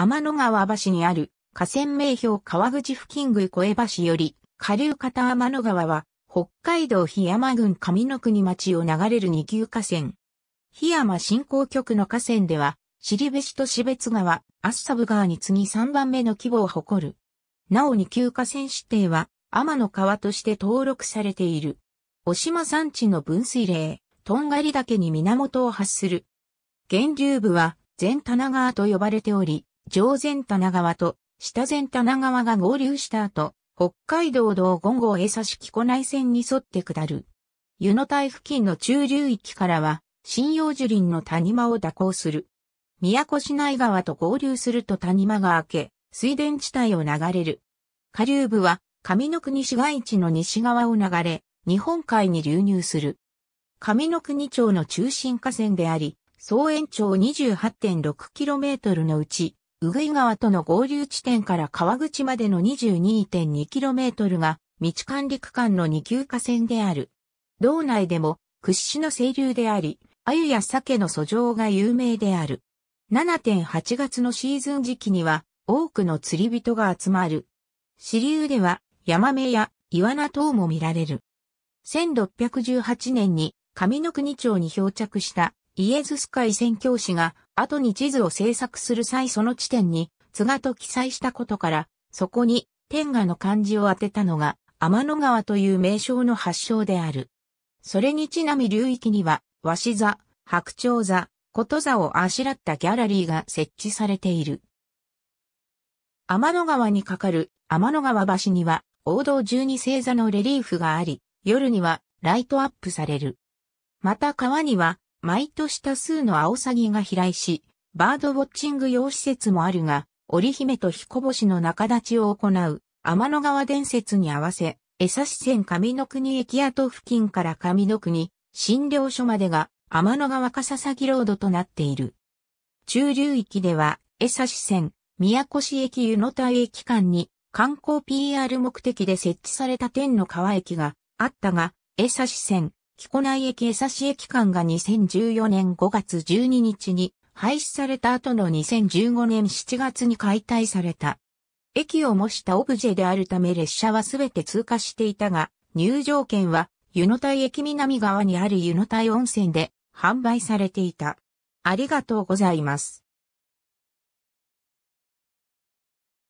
天の川橋にある河川名標川口付近宮小江橋より下流方天の川は北海道檜山郡上の国町を流れる二級河川。檜山振興局の河川では、尻部市と標別川、アッサブ川に次ぎ3番目の規模を誇る。なお二級河川指定は、天の川として登録されている。お島山地の分水嶺、とんがり岳に源を発する。源流部は、全棚川と呼ばれており、上前棚川と下前棚川が合流した後、北海道道5号へ差し木古内線に沿って下る。湯の台付近の中流域からは、新葉樹林の谷間を蛇行する。宮古市内川と合流すると谷間が開け、水田地帯を流れる。下流部は、上の国市街地の西側を流れ、日本海に流入する。上の国町の中心河川であり、総延長 28.6km のうちウグイ川との合流地点から川口までの 22.2km が、道管理区間の二級河川である。道内でも屈指の清流であり、鮎や鮭の遡上が有名である。7.8月のシーズン時期には、多くの釣り人が集まる。支流では、ヤマメやイワナ等も見られる。1618年に、上の国町に漂着したイエズス海宣教師が後に地図を制作する際その地点に津賀と記載したことから、そこに天下の漢字を当てたのが天の川という名称の発祥である。それにちなみ流域には、鷲座、白鳥座、こと座をあしらったギャラリーが設置されている。天の川に架かる天の川橋には、王道十二星座のレリーフがあり、夜にはライトアップされる。また川には、毎年多数のアオサギが飛来し、バードウォッチング用施設もあるが、織姫と彦星の仲立ちを行う、天の川伝説に合わせ、江差線上の国駅跡付近から上の国、診療所までが天の川笠崎ロードとなっている。中流域では、江差線、宮古市駅湯の田駅間に観光 PR 目的で設置された天の川駅があったが、江差線、木古内駅江差駅間が2014年5月12日に廃止された後の2015年7月に解体された。駅を模したオブジェであるため列車はすべて通過していたが、入場券は湯の台駅南側にある湯の台温泉で販売されていた。ありがとうございます。